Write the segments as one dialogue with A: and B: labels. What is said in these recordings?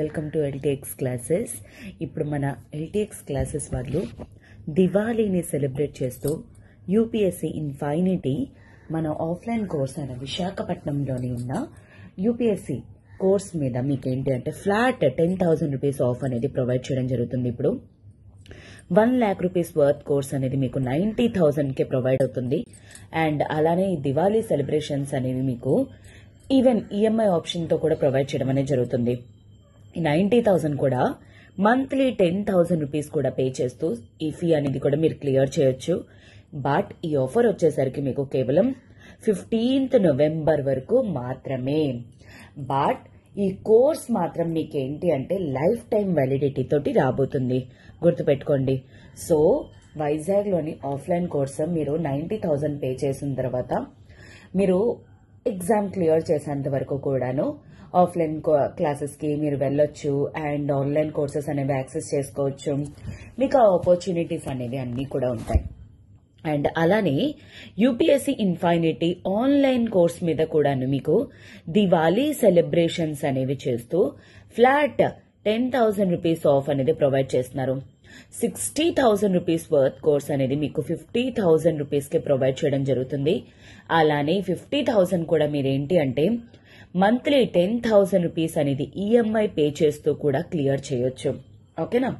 A: Welcome to LTX classes ఇప్పుడు మన LTX classes వాళ్ళు దివాళీని సెలబ్రేట్ చేస్తూ యూపీఎస్సీ ఇన్ఫైనిటీ మన ఆఫ్లైన్ కోర్స్ అయిన విశాఖపట్నంలోని ఉన్న యూపీఎస్సీ కోర్స్ మీద మీకు ఏంటి అంటే flat ten thousand rupees off అనేది ప్రొవైడ్ చేయడం జరుగుతుంది ఇప్పుడు one lakh rupees worth course అనేది మీకు నైంటీ థౌజండ్కే ప్రొవైడ్ అవుతుంది అండ్ అలానే దివాళీ సెలబ్రేషన్స్ అనేవి మీకు ఈవెన్ ఈఎంఐ ఆప్షన్తో కూడా ప్రొవైడ్ చేయడం అనేది జరుగుతుంది నైంటీ థౌజండ్ కూడా మంత్లీ టెన్ థౌజండ్ రూపీస్ కూడా పే చేస్తూ ఈ ఫీ అనేది కూడా మీరు క్లియర్ చేయొచ్చు బట్ ఈ ఆఫర్ వచ్చేసరికి మీకు కేవలం ఫిఫ్టీన్త్ నవంబర్ వరకు మాత్రమే బట్ ఈ కోర్స్ మాత్రం మీకేంటి అంటే లైఫ్ టైం వ్యాలిడిటీ తోటి రాబోతుంది గుర్తుపెట్టుకోండి సో వైజాగ్లోని ఆఫ్లైన్ కోర్సు మీరు నైంటీ థౌజండ్ పే చేసిన తర్వాత మీరు ఎగ్జామ్ క్లియర్ చేసేంత వరకు కూడాను ఆఫ్లైన్ క్లాసెస్కి మీరు వెళ్ళొచ్చు అండ్ ఆన్లైన్ కోర్సెస్ అనేవి యాక్సెస్ చేసుకోవచ్చు మీకు ఆ ఆపర్చునిటీస్ అనేవి అన్నీ కూడా ఉంటాయి అండ్ అలానే యూపీఎస్సీ ఇన్ఫైనిటీ ఆన్లైన్ కోర్స్ మీద కూడాను మీకు దివాళీ సెలబ్రేషన్స్ అనేవి చేస్తూ flat ten thousand rupees off అనేది ప్రొవైడ్ చేస్తున్నారు sixty thousand rupees worth course అనేది మీకు ఫిఫ్టీ థౌసండ్ కి ప్రొవైడ్ చేయడం జరుగుతుంది అలానే ఫిఫ్టీ థౌసండ్ కూడా మీరేంటి అంటే మంత్లీ టెన్ థౌసండ్ రూపీస్ అనేది ఈఎంఐ e పే చేస్తూ కూడా క్లియర్ చేయొచ్చు ఓకేనా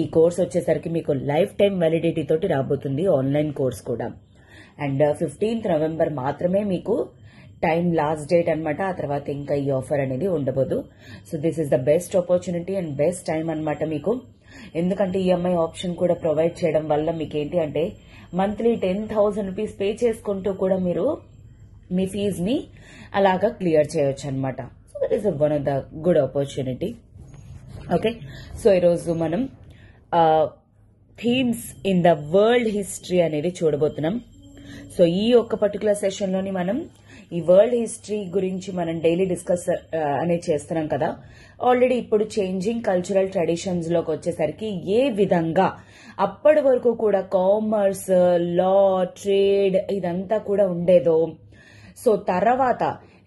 A: ఈ కోర్స్ వచ్చేసరికి మీకు లైఫ్ టైం వ్యాలిడిటీ తోటి రాబోతుంది ఆన్లైన్ కోర్స్ కూడా అండ్ ఫిఫ్టీన్త్ నవంబర్ మాత్రమే మీకు టైం లాస్ట్ డేట్ అనమాట ఆ తర్వాత ఇంకా ఈ ఆఫర్ అనేది ఉండబోదు so this is the best opportunity and best time అనమాట మీకు ఎందుకంటే ఈఎంఐ e ఆప్షన్ కూడా ప్రొవైడ్ చేయడం వల్ల మీకేంటి అంటే monthly ten thousand rupees pay చేసుకుంటూ కూడా మీరు మీ ఫీజ్ని అలాగా క్లియర్ చేయొచ్చు అనమాట so that is one of the good opportunity okay so ఈరోజు మనం themes in the world history అనేది చూడబోతున్నాం సో ఈ ఒక్క పర్టికులర్ సెషన్లోని మనం ఈ వరల్డ్ హిస్టరీ గురించి మనం డైలీ డిస్కస్ అనేది చేస్తున్నాం కదా ఆల్రెడీ ఇప్పుడు చేంజింగ్ కల్చరల్ ట్రెడిషన్స్ లోకి వచ్చేసరికి ఏ విధంగా అప్పటి వరకు కూడా కామర్స్ లా ట్రేడ్ ఇదంతా కూడా ఉండేదో సో తర్వాత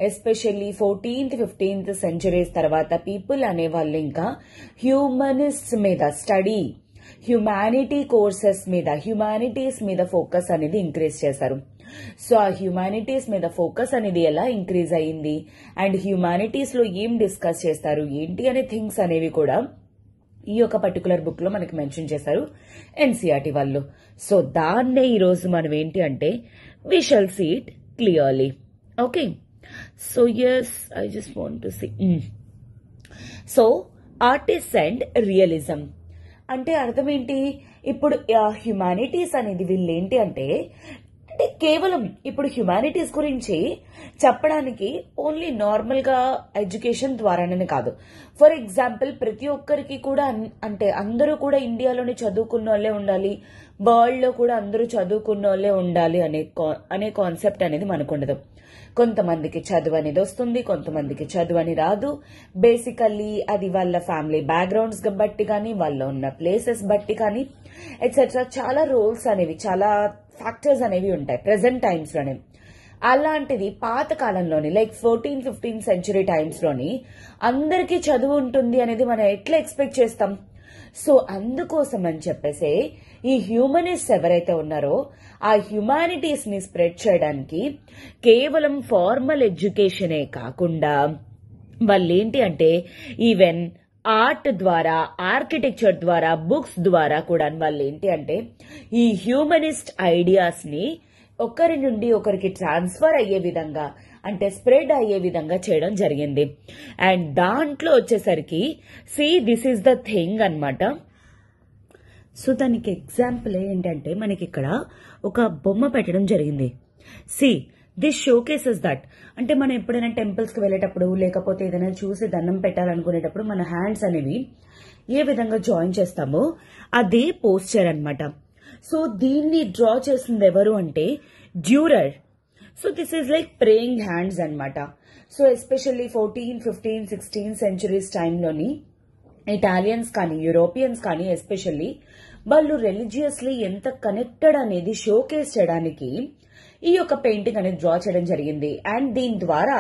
A: ఎస్పెషల్లీ ఫోర్టీన్త్ ఫిఫ్టీన్త్ సెంచరీస్ తర్వాత పీపుల్ అనే వాళ్ళు ఇంకా హ్యూమనిస్ట్ మీద స్టడీ హ్యుమానిటీ కోర్సెస్ మీద హ్యుమానిటీస్ మీద ఫోకస్ అనేది ఇంక్రీజ్ చేశారు సో ఆ హ్యుమానిటీస్ మీద ఫోకస్ అనేది ఎలా ఇంక్రీజ్ అయ్యింది అండ్ హ్యుమానిటీస్ లో ఏం డిస్కస్ చేస్తారు ఏంటి అనే థింగ్స్ అనేవి కూడా ఈ యొక్క పర్టికులర్ బుక్ లో మనకి మెన్షన్ చేశారు ఎన్సీఆర్టీ e వాళ్ళు సో దాన్నే ఈరోజు మనం ఏంటి అంటే we shall see it clearly. Okay. So yes, I just want to say Mm. So artists and realism. అంటే అర్థం ఏంటి ఇప్పుడు హ్యుమానిటీస్ అనేది వీళ్ళు ఏంటి అంటే అంటే కేవలం ఇప్పుడు హ్యుమానిటీస్ గురించి చెప్పడానికి ఓన్లీ నార్మల్ గా ఎడ్యుకేషన్ ద్వారానే కాదు ఫర్ ఎగ్జాంపుల్ ప్రతి ఒక్కరికి కూడా అంటే అందరూ కూడా ఇండియాలోనే చదువుకున్న వాళ్ళే ఉండాలి వరల్డ్ లో కూడా అందరూ చదువుకున్న వాళ్ళే ఉండాలి అనే అనే కాన్సెప్ట్ అనేది మనకు ఉండదు కొంతమందికి చదువు అనేది వస్తుంది కొంతమందికి చదువు అని రాదు బేసికల్లీ అది వాళ్ళ ఫ్యామిలీ బ్యాక్గ్రౌండ్స్ బట్టి కానీ వాళ్ళ ఉన్న ప్లేసెస్ బట్టి కానీ ఎట్సెట్రా చాలా రోల్స్ అనేవి చాలా ఫ్యాక్టర్స్ అనేవి ఉంటాయి ప్రజెంట్ టైమ్స్లోనే అలాంటిది పాత కాలంలోని లైక్ ఫోర్టీన్ ఫిఫ్టీన్ సెంచురీ టైమ్స్లోని అందరికీ చదువు ఉంటుంది అనేది మనం ఎట్లా ఎక్స్పెక్ట్ చేస్తాం సో అందుకోసం అని చెప్పేసి ఈ హ్యూమనిస్ట్ ఎవరైతే ఉన్నారో ఆ హ్యుమానిటీస్ ని స్ప్రెడ్ చేయడానికి కేవలం ఫార్మల్ ఎడ్యుకేషనే కాకుండా వాళ్ళు ఏంటి అంటే ఈవెన్ ఆర్ట్ ద్వారా ఆర్కిటెక్చర్ ద్వారా బుక్స్ ద్వారా కూడా వాళ్ళు ఏంటి అంటే ఈ హ్యూమనిస్ట్ ఐడియాస్ని ఒకరి నుండి ఒకరికి ట్రాన్స్ఫర్ అయ్యే విధంగా అంటే స్ప్రెడ్ అయ్యే విధంగా చేయడం జరిగింది అండ్ దాంట్లో వచ్చేసరికి see this is the thing అనమాట సో దానికి ఎగ్జాంపుల్ ఏంటంటే మనకి ఇక్కడ ఒక బొమ్మ పెట్టడం జరిగింది సి దిస్ కేసెస్ దట్ అంటే మనం ఎప్పుడైనా టెంపుల్స్కి వెళ్ళేటప్పుడు లేకపోతే ఏదైనా చూసి దండం పెట్టాలనుకునేటప్పుడు మన హ్యాండ్స్ అనేవి ఏ విధంగా జాయిన్ చేస్తామో అదే పోస్చర్ అనమాట సో దీన్ని డ్రా చేసింది ఎవరు అంటే Durer so this is like praying hands అనమాట so especially fourteen fifteen sixteen centuries టైంలోని ఇటాలియన్స్ కానీ యూరోపియన్స్ కానీ ఎస్పెషల్లీ వాళ్ళు రెలిజియస్లీ ఎంత కనెక్టెడ్ అనేది షోకేస్ చేయడానికి ఈ యొక్క పెయింటింగ్ అనేది డ్రా చేయడం జరిగింది అండ్ దీని ద్వారా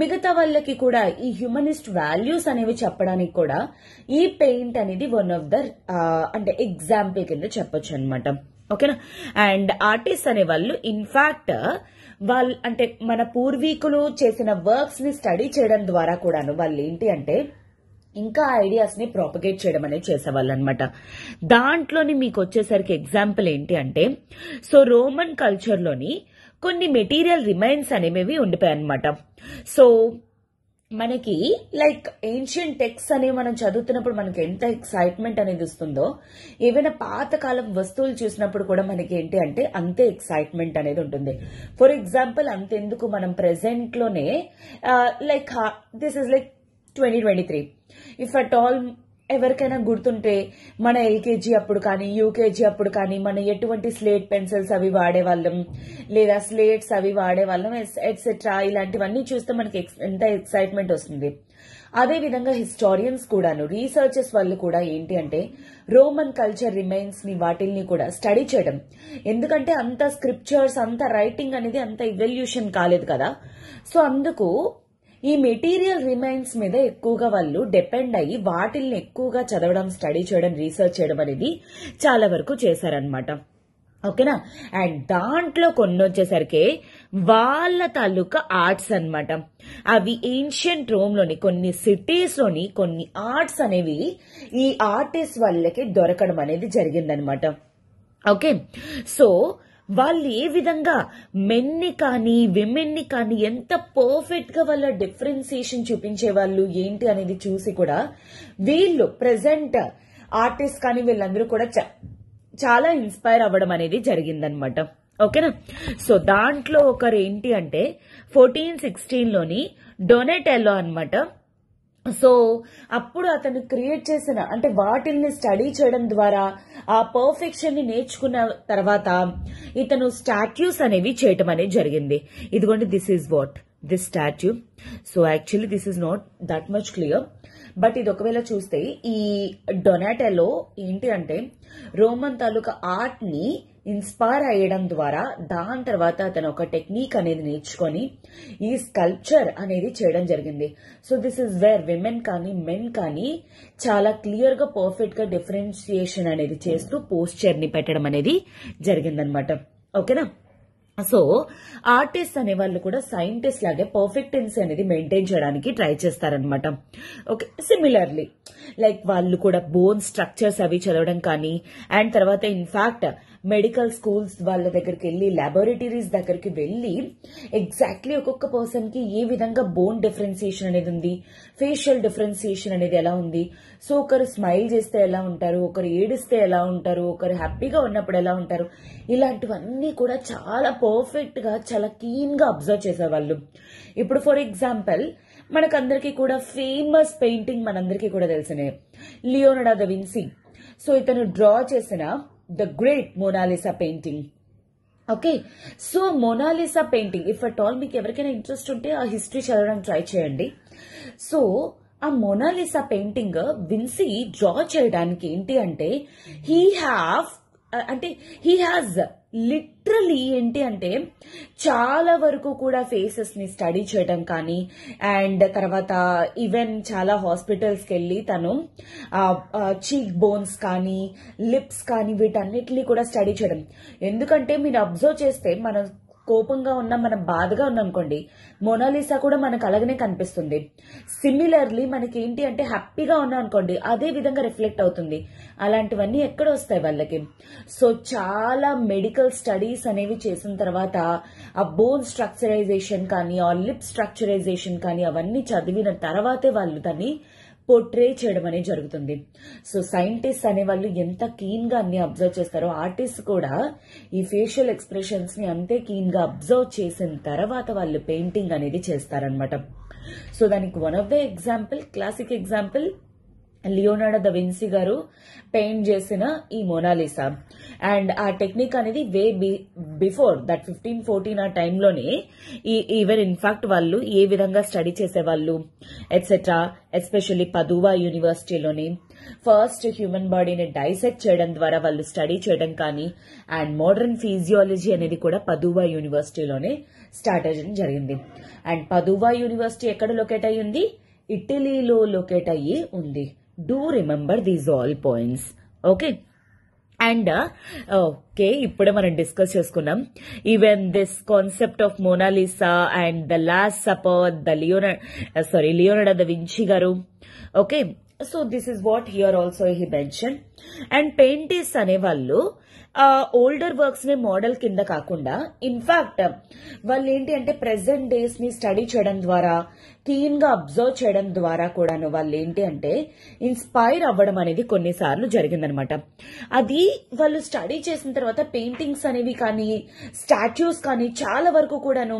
A: మిగతా వాళ్ళకి కూడా ఈ హ్యూమనిస్ట్ వాల్యూస్ అనేవి చెప్పడానికి కూడా ఈ పెయింట్ అనేది వన్ ఆఫ్ ద అంటే ఎగ్జాంపుల్ కింద చెప్పొచ్చు అనమాట ఓకేనా అండ్ ఆర్టిస్ట్ అనే వాళ్ళు ఇన్ఫాక్ట్ వాళ్ళు అంటే మన పూర్వీకులు చేసిన వర్క్స్ ని స్టడీ చేయడం ద్వారా కూడాను వాళ్ళు ఏంటి అంటే ఇంకా ఐడియాస్ని ప్రాపగేట్ చేయడం అనేది చేసేవాళ్ళు అనమాట దాంట్లోని మీకు వచ్చేసరికి ఎగ్జాంపుల్ ఏంటి అంటే సో రోమన్ కల్చర్లోని కొన్ని మెటీరియల్ రిమైన్స్ అనేవి ఉండిపోయాయి అనమాట సో మనకి లైక్ ఏన్షియన్ టెక్స్ అనేవి మనం చదువుతున్నప్పుడు మనకి ఎంత ఎక్సైట్మెంట్ అనేది ఇస్తుందో ఏవైనా పాతకాలం వస్తువులు చూసినప్పుడు కూడా మనకి ఏంటి అంటే అంతే ఎక్సైట్మెంట్ అనేది ఉంటుంది ఫర్ ఎగ్జాంపుల్ అంతెందుకు మనం ప్రెసెంట్ లోనే like this is like twenty twenty three if at all ఎవరికైనా గుర్తుంటే మన ఎల్కేజీ అప్పుడు కానీ యూకేజీ అప్పుడు కానీ మన ఎటువంటి స్లేట్ పెన్సిల్స్ అవి వాడేవాళ్ళం లేదా స్లేట్స్ అవి వాడేవాళ్ళం ఎట్సెట్రా ఇలాంటివన్నీ చూస్తే మనకి ఎంత ఎక్సైట్మెంట్ వస్తుంది అదే విధంగా హిస్టారియన్స్ కూడాను రీసెర్చెస్ వాళ్ళు కూడా ఏంటి అంటే రోమన్ కల్చర్ రిమైన్స్ ని వాటిల్ని కూడా స్టడీ చేయడం ఎందుకంటే అంత స్క్రిప్చర్స్ అంత రైటింగ్ అనేది అంత ఇవల్యూషన్ కాలేదు కదా సో అందుకు ఈ మెటీరియల్ రిమైన్స్ మీద ఎక్కువగా వాళ్ళు డిపెండ్ అయ్యి వాటిల్ని ఎక్కువగా చదవడం స్టడీ చేయడం రీసెర్చ్ చేయడం అనేది చాలా వరకు చేశారనమాట ఓకేనా అండ్ దాంట్లో కొన్ని వచ్చేసరికి వాళ్ళ తాలూకా ఆర్ట్స్ అనమాట అవి ఏన్షియంట్ రోమ్లోని కొన్ని సిటీస్లోని కొన్ని ఆర్ట్స్ అనేవి ఈ ఆర్టిస్ట్ వాళ్ళకి దొరకడం అనేది జరిగిందనమాట ఓకే సో వాళ్ళు ఏ విధంగా మెన్ని కానీ విమెన్ని కానీ ఎంత పర్ఫెక్ట్ గా వాళ్ళ డిఫరెన్సియేషన్ చూపించే వాళ్ళు ఏంటి అనేది చూసి కూడా వీళ్ళు ప్రజెంట్ ఆర్టిస్ట్ కానీ వీళ్ళందరూ కూడా చాలా ఇన్స్పైర్ అవ్వడం అనేది జరిగిందనమాట ఓకేనా సో దాంట్లో ఒకరు ఏంటి అంటే ఫోర్టీన్ సిక్స్టీన్లోని డొనెటెల్లో అనమాట సో అప్పుడు అతను క్రియేట్ చేసిన అంటే వాటిల్ని స్టడీ చేయడం ద్వారా ఆ పర్ఫెక్షన్ ని నేర్చుకున్న తర్వాత ఇతను స్టాట్యూస్ అనేవి చేయటం అనేది జరిగింది ఇదిగోండి this is what this statue so actually this is not that much clear but ఇది ఒకవేళ చూస్తే ఈ డొనాటాలో ఏంటి అంటే రోమన్ తాలూకా ఆర్ట్ ని ఇన్స్పైర్ అయ్యడం ద్వారా దాని తర్వాత అతను ఒక టెక్నిక్ అనేది నేర్చుకొని ఈ స్కల్ప్చర్ అనేది చేయడం జరిగింది so this is where women కానీ మెన్ కానీ చాలా క్లియర్ గా పర్ఫెక్ట్ గా డిఫరెన్షియేషన్ అనేది చేస్తూ పోస్చర్ ని పెట్టడం అనేది జరిగిందనమాట ఓకేనా సో ఆర్టిస్ట్ అనే వాళ్ళు కూడా సైంటిస్ట్ లాగే పర్ఫెక్టెన్స్ అనేది మెయింటైన్ చేయడానికి ట్రై చేస్తారనమాట ఓకే సిమిలర్లీ లైక్ వాళ్ళు కూడా బోన్ స్ట్రక్చర్స్ అవి చదవడం కానీ అండ్ తర్వాత ఇన్ఫాక్ట్ మెడికల్ స్కూల్స్ వాళ్ళ దగ్గరికి వెళ్ళి ల్యాబొరేటరీస్ దగ్గరికి వెళ్ళి ఎగ్జాక్ట్లీ ఒక్కొక్క పర్సన్ కి ఏ విధంగా బోన్ డిఫరెన్సియేషన్ అనేది ఉంది ఫేషియల్ డిఫరెన్సియేషన్ అనేది ఎలా ఉంది సో ఒకరు స్మైల్ చేస్తే ఎలా ఉంటారు ఒకరు ఏడిస్తే ఎలా ఉంటారు ఒకరు హ్యాపీగా ఉన్నప్పుడు ఎలా ఉంటారు ఇలాంటివన్నీ కూడా చాలా పర్ఫెక్ట్ గా చాలా క్లీన్గా గా అబ్జర్వ్ చేసేవాళ్ళు ఇప్పుడు ఫర్ ఎగ్జాంపుల్ మనకందరికీ కూడా ఫేమస్ పెయింటింగ్ మనందరికీ కూడా తెలిసినే లియోనడా ద విన్సింగ్ సో ఇతను డ్రా చేసిన the great Mona Lisa painting. Okay, so Mona Lisa painting, if at all, if you have interest in history, chalaran try chayandi. So, a Mona Lisa painting, A Vinci, George Eldan, ante, he have, uh, ante, he has literally ఏంటి అంటే చాలా వరకు కూడా ఫేసెస్ని study చేయడం కానీ and తర్వాత even చాలా hospitals వెళ్ళి తను చీక్ బోన్స్ కానీ లిప్స్ కానీ వీటన్నిటినీ కూడా స్టడీ చేయడం ఎందుకంటే మీరు అబ్జర్వ్ చేస్తే మన కోపంగా ఉన్నాం మనం బాధగా ఉన్నాం అనుకోండి మొనాలిసా కూడా మనకు అలాగనే కనిపిస్తుంది సిమిలర్లీ మనకి ఏంటి అంటే హ్యాపీగా ఉన్నాం అనుకోండి అదే విధంగా రిఫ్లెక్ట్ అవుతుంది అలాంటివన్నీ ఎక్కడ వస్తాయి వాళ్ళకి సో చాలా మెడికల్ స్టడీస్ అనేవి చేసిన తర్వాత ఆ బోన్ స్ట్రక్చరైజేషన్ కానీ ఆ లిప్ స్ట్రక్చరైజేషన్ కానీ అవన్నీ చదివిన తర్వాతే వాళ్ళు దాన్ని పోర్ట్రే చేయడం అనేది జరుగుతుంది సో సైంటిస్ట్ అనే వాళ్ళు ఎంత కీన్ గా అన్ని అబ్జర్వ్ చేస్తారో ఆర్టిస్ట్ కూడా ఈ ఫేషియల్ ఎక్స్ప్రెషన్స్ ని అంతే కీన్ గా అబ్జర్వ్ చేసిన తర్వాత వాళ్ళు పెయింటింగ్ అనేది చేస్తారనమాట సో దానికి one of the example classic example Leonardo da గారు పెయింట్ చేసిన ఈ మోనాలిసా అండ్ ఆ టెక్నిక్ అనేది way before that fifteen fourteen ఆ టైంలోనే ఈ ఈవెన్ ఇన్ఫాక్ట్ వాళ్ళు ఏ విధంగా స్టడీ చేసేవాళ్ళు ఎట్సెట్రా ఎస్పెషల్లీ పదువా యూనివర్సిటీలోని ఫస్ట్ హ్యూమన్ బాడీని డైసెక్ట్ చేయడం ద్వారా వాళ్ళు స్టడీ చేయడం కానీ అండ్ మోడర్న్ ఫిజియాలజీ అనేది కూడా పదువా యూనివర్సిటీలోనే స్టార్ట్ అయ్యడం జరిగింది అండ్ పదువా యూనివర్సిటీ ఎక్కడ లొకేట్ అయ్యింది ఇటలీలో లొకేట్ అయ్యి ఉంది do remember these all points okay and okay ఇప్పుడే మనం డిస్కస్ చేసుకున్నాం even this concept of Mona Lisa and the last supper the Leona sorry Leonardo da Vinci గారు okay so this is what here also he mention and painters అనే వాళ్ళు older works ని model కింద కాకుండా in fact వాళ్ళు ఏంటి అంటే ప్రెసెంట్ డేస్ ని స్టడీ చేయడం ద్వారా క్లీన్ గా అబ్జర్వ్ చేయడం ద్వారా కూడాను వాళ్ళు ఏంటి అంటే ఇన్స్పైర్ అవ్వడం అనేది కొన్నిసార్లు జరిగిందనమాట అది వాళ్ళు స్టడీ చేసిన తర్వాత పెయింటింగ్స్ అనేవి కానీ స్టాచ్యూస్ కానీ చాలా వరకు కూడాను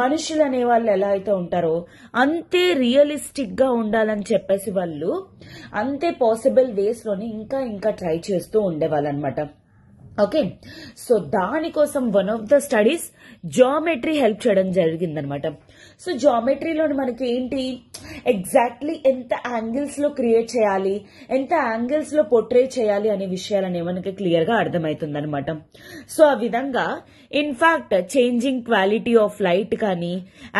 A: మనుషులు అనే వాళ్ళు ఎలా అయితే ఉంటారో అంతే రియలిస్టిక్గా ఉండాలని చెప్పేసి వాళ్ళు అంతే పాసిబుల్ వేస్లోనే ఇంకా ఇంకా ట్రై చేస్తూ ఉండేవాళ్ళు అనమాట ఓకే సో దానికోసం one of the studies geometry help చేయడం జరిగిందనమాట సో జామెట్రీలో మనకి ఏంటి ఎగ్జాక్ట్లీ ఎంత యాంగిల్స్లో క్రియేట్ చేయాలి ఎంత యాంగిల్స్లో పోర్ట్రేట్ చేయాలి అనే విషయాలనే మనకి క్లియర్గా అర్థమవుతుందనమాట సో ఆ విధంగా in fact changing quality of light కానీ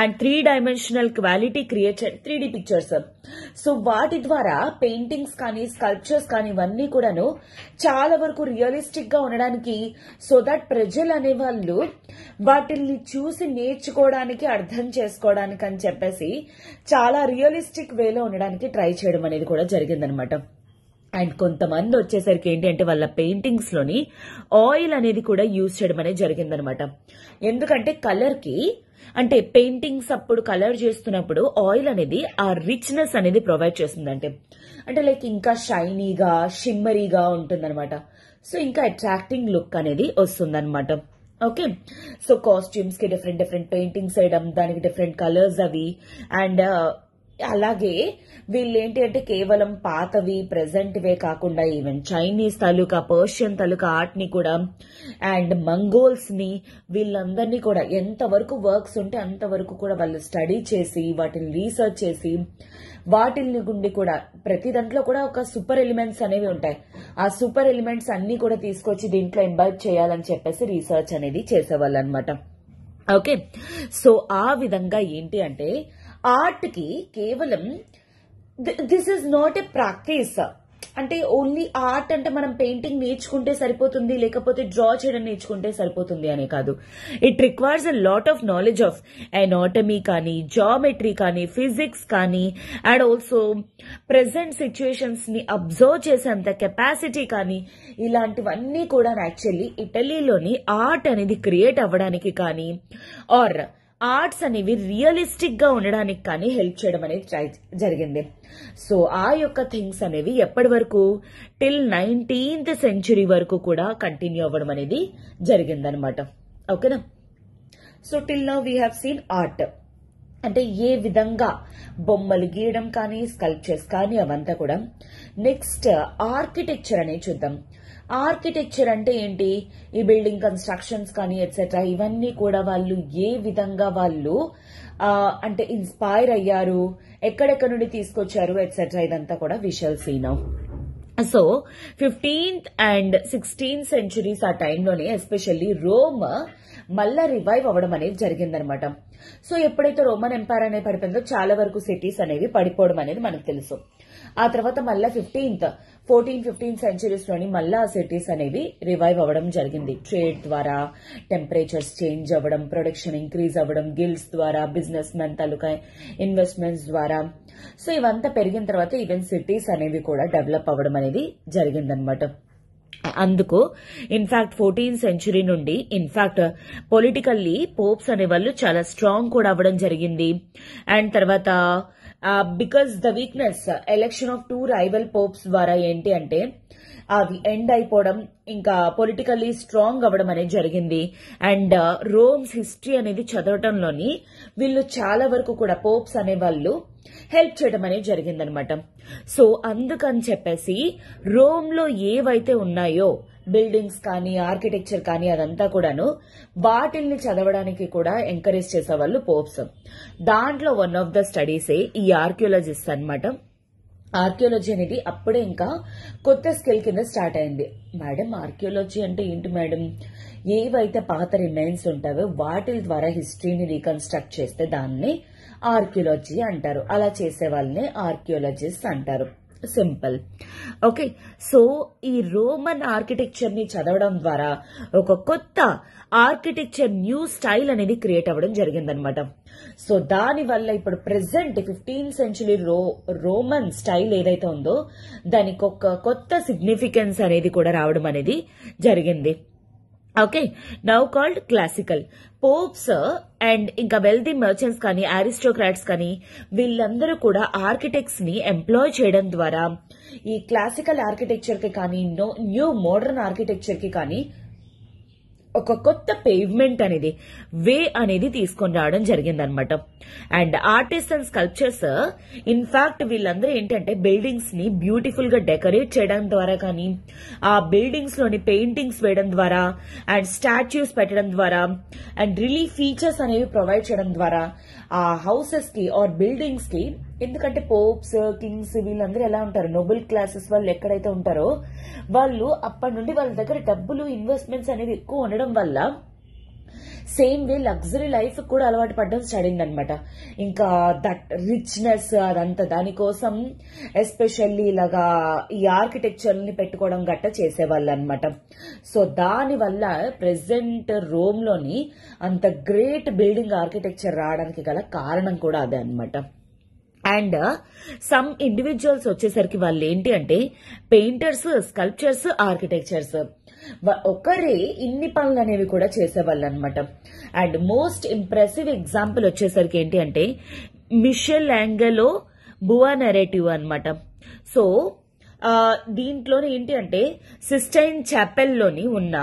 A: and three dimensional quality create three D pictures so వాటి ద్వారా పెయింటింగ్స్ కానీ స్కల్ప్చర్స్ కానీ ఇవన్నీ కూడాను చాలా వరకు రియలిస్టిక్ గా ఉండడానికి సో దట్ ప్రజలు అనేవాళ్ళు వాటిల్ని చూసి నేర్చుకోవడానికి అర్థం చేసుకోవడానికి అని చెప్పేసి చాలా రియలిస్టిక్ వేలో ఉండడానికి ట్రై చేయడం అనేది కూడా జరిగిందనమాట అండ్ కొంతమంది వచ్చేసరికి ఏంటి అంటే వాళ్ళ పెయింటింగ్స్ లోని ఆయిల్ అనేది కూడా యూజ్ చేయడం అనేది జరిగిందనమాట ఎందుకంటే కలర్ కి అంటే పెయింటింగ్స్ అప్పుడు కలర్ చేస్తున్నప్పుడు ఆయిల్ అనేది ఆ రిచ్నెస్ అనేది ప్రొవైడ్ చేస్తుంది అంటే అంటే లైక్ ఇంకా షైనీగా షిమ్మరీగా ఉంటుందన్నమాట సో ఇంకా అట్రాక్టింగ్ లుక్ అనేది వస్తుందన్నమాట ఓకే సో కాస్ట్యూమ్స్ కి డిఫరెంట్ డిఫరెంట్ పెయింటింగ్స్ వేయడం దానికి డిఫరెంట్ కలర్స్ అవి అండ్ అలాగే వీళ్ళు ఏంటి అంటే కేవలం పాతవి ప్రజెంట్వే కాకుండా ఈవెన్ చైనీస్ తాలూకా పర్షియన్ తాలూకా ఆర్ట్ని కూడా అండ్ మంగోల్స్ని వీళ్ళందరినీ కూడా ఎంతవరకు వర్క్స్ ఉంటే అంతవరకు కూడా వాళ్ళు స్టడీ చేసి వాటిని రీసెర్చ్ చేసి వాటిని గుండి కూడా ప్రతి దాంట్లో కూడా ఒక సూపర్ ఎలిమెంట్స్ అనేవి ఉంటాయి ఆ సూపర్ ఎలిమెంట్స్ అన్ని కూడా తీసుకొచ్చి దీంట్లో ఇన్వైట్ చేయాలని చెప్పేసి రీసెర్చ్ అనేది చేసేవాళ్ళు అనమాట ఓకే సో ఆ విధంగా ఏంటి అంటే ఆర్ట్కి కేవలం this is not a practice అంటే ఓన్లీ ఆర్ట్ అంటే మనం పెయింటింగ్ నేర్చుకుంటే సరిపోతుంది లేకపోతే డ్రా చేయడం నేర్చుకుంటే సరిపోతుంది అనే కాదు it requires a lot of knowledge of anatomy కానీ జామెట్రీ కానీ ఫిజిక్స్ కానీ అండ్ ఆల్సో ప్రజెంట్ సిచ్యుయేషన్స్ ని అబ్జర్వ్ చేసేంత కెపాసిటీ కానీ ఇలాంటివన్నీ కూడా యాక్చువల్లీ ఇటలీలోని ఆర్ట్ అనేది క్రియేట్ అవ్వడానికి కానీ ఆర్ ఆర్ట్స్ అనేవి రియలిస్టిక్ గా ఉండడానికి కానీ హెల్ప్ చేయడం అనేది ట్రై జరిగింది సో ఆ యొక్క థింగ్స్ అనేవి ఎప్పటి వరకు టిల్ నైన్టీన్త్ సెంచురీ వరకు కూడా కంటిన్యూ అవ్వడం అనేది జరిగిందనమాట ఓకేనా so till now we have seen art అంటే ఏ విధంగా బొమ్మలు గీయడం కానీ స్కల్ప్చర్స్ కానీ అవంతా కూడా నెక్స్ట్ ఆర్కిటెక్చర్ అనేది చూద్దాం ఆర్కిటెక్చర్ అంటే ఏంటి ఈ బిల్డింగ్ కన్స్ట్రక్షన్స్ కానీ ఎట్సెట్రా ఇవన్నీ కూడా వాళ్ళు ఏ విధంగా వాళ్ళు అంటే ఇన్స్పైర్ అయ్యారు ఎక్కడెక్కడ నుండి తీసుకొచ్చారు ఎట్సెట్రా ఇదంతా కూడా we shall seen so fifteenth and sixteenth centuries ఆ టైంలోనే ఎస్పెషల్లీ రోమ్ మళ్ళా రివైవ్ అవ్వడం అనేది జరిగిందనమాట సో ఎప్పుడైతే రోమన్ ఎంపైర్ అనేది పడిపోయిందో చాలా వరకు సిటీస్ అనేవి పడిపోవడం అనేది మనకు తెలుసు ఆ తర్వాత మళ్ళా ఫిఫ్టీన్త్ ఫోర్టీన్ ఫిఫ్టీన్ సెంచురీస్ లోని మళ్ళా సిటీస్ అనేవి రివైవ్ అవ్వడం జరిగింది ట్రేడ్ ద్వారా టెంపరేచర్స్ చేంజ్ అవ్వడం ప్రొడక్షన్ ఇంక్రీజ్ అవ్వడం గిల్స్ ద్వారా బిజినెస్ మెన్ తాలూకా ఇన్వెస్ట్మెంట్స్ ద్వారా సో ఇవంతా పెరిగిన తర్వాత ఈవెన్ సిటీస్ అనేవి కూడా డెవలప్ అవ్వడం అనేది జరిగిందనమాట అందుకు ఇన్ఫాక్ట్ ఫోర్టీన్త్ సెంచురీ నుండి ఇన్ఫాక్ట్ పొలిటికల్లీ పోప్స్ అనే వాళ్ళు చాలా స్ట్రాంగ్ కూడా అవ్వడం జరిగింది అండ్ తర్వాత because the weakness election of two rival popes ద్వారా ఏంటి అంటే అవి ఎండ్ అయిపోవడం ఇంకా పొలిటికల్లీ స్ట్రాంగ్ అవ్వడం అనేది జరిగింది అండ్ రోమ్స్ హిస్టరీ అనేది చదవటంలోని వీళ్ళు చాలా వరకు కూడా పోప్స్ అనే వాళ్ళు హెల్ప్ చేయడం అనేది జరిగిందనమాట సో అందుకని చెప్పేసి రోమ్లో ఏవైతే ఉన్నాయో బిల్డింగ్స్ కానీ ఆర్కిటెక్చర్ కానీ అదంతా కూడాను వాటిల్ని చదవడానికి కూడా ఎంకరేజ్ చేసేవాళ్ళు పోప్స్ దాంట్లో వన్ ఆఫ్ ద స్టడీసే ఈ ఆర్కియోలజిస్ట్ అనమాట ఆర్కియాలజీ అనేది అప్పుడే ఇంకా కొత్త స్కిల్ కింద స్టార్ట్ అయింది మేడం ఆర్కియాలజీ అంటే ఏంటి మేడం ఏవైతే పాత రిమైన్స్ ఉంటావో వాటి ద్వారా హిస్టరీని రీకన్స్ట్రక్ట్ చేస్తే దాన్ని ఆర్కియాలజీ అంటారు అలా చేసే వాళ్ళని ఆర్కియాలజిస్ట్ అంటారు సింపుల్ ఓకే సో ఈ రోమన్ ఆర్కిటెక్చర్ ని చదవడం ద్వారా ఒక కొత్త ఆర్కిటెక్చర్ న్యూ స్టైల్ అనేది క్రియేట్ అవ్వడం జరిగిందనమాట సో దాని వల్ల ఇప్పుడు ప్రెసెంట్ ఫిఫ్టీన్ సెంచురీ రో రోమన్ స్టైల్ ఏదైతే ఉందో దానికి ఒక కొత్త సిగ్నిఫికెన్స్ అనేది కూడా రావడం అనేది జరిగింది okay now called classical popes and ఇంకా వెల్దీ మర్చెంట్స్ కానీ ఆరిస్టోక్రాట్స్ కానీ వీళ్ళందరూ కూడా ఆర్కిటెక్ట్స్ ని ఎంప్లాయ్ చేయడం ద్వారా ఈ క్లాసికల్ ఆర్కిటెక్చర్ కి కానీ న్యూ మోడర్న్ ఆర్కిటెక్చర్ కి కానీ ఒక కొత్త పేవ్మెంట్ అనేది వే అనేది తీసుకొని రావడం జరిగిందనమాట and artist and sculptures in fact వీళ్ళందరూ ఏంటంటే బిల్డింగ్స్ ని బ్యూటిఫుల్ గా డెకరేట్ చేయడం ద్వారా కానీ ఆ బిల్డింగ్స్ లోని పెయింటింగ్స్ వేయడం ద్వారా అండ్ స్టాచ్యూస్ పెట్టడం ద్వారా అండ్ రిలీఫ్ ఫీచర్స్ అనేవి ప్రొవైడ్ చేయడం ద్వారా ఆ హౌసెస్ కి ఆర్ బిల్డింగ్స్ కి ఎందుకంటే పోప్స్ కింగ్స్ వీళ్ళందరూ ఎలా ఉంటారు నోబెల్ క్లాసెస్ వాళ్ళు ఎక్కడైతే ఉంటారో వాళ్ళు అప్పటి నుండి వాళ్ళ దగ్గర డబ్బులు ఇన్వెస్ట్మెంట్స్ అనేది ఎక్కువ ఉండడం వల్ల సేమ్ వే లగ్జరీ లైఫ్ కూడా అలవాటు పడడం స్టార్ట్ అనమాట ఇంకా దట్ రిచ్నెస్ అదంతా దానికోసం ఎస్పెషల్లీ ఇలాగా ఈ ఆర్కిటెక్చర్ని పెట్టుకోవడం గట్ట చేసేవాళ్ళు అనమాట సో దాని వల్ల ప్రెసెంట్ రోమ్ లోని అంత గ్రేట్ బిల్డింగ్ ఆర్కిటెక్చర్ రావడానికి గల కారణం కూడా అదే అనమాట అండ్ సమ్ ఇండివిజువల్స్ వచ్చేసరికి వాళ్ళు ఏంటి అంటే పెయింటర్స్ స్కల్ప్చర్స్ ఆర్కిటెక్చర్స్ ఒకరే ఇన్ని పనులు అనేవి కూడా చేసేవాళ్ళు అనమాట అండ్ మోస్ట్ ఇంప్రెసివ్ ఎగ్జాంపుల్ వచ్చేసరికి ఏంటి అంటే మిషెల్ యాంగలో బువా నెరేటివ్ అనమాట సో దీంట్లో ఏంటి అంటే సిస్టైన్ చాపెల్లోని ఉన్న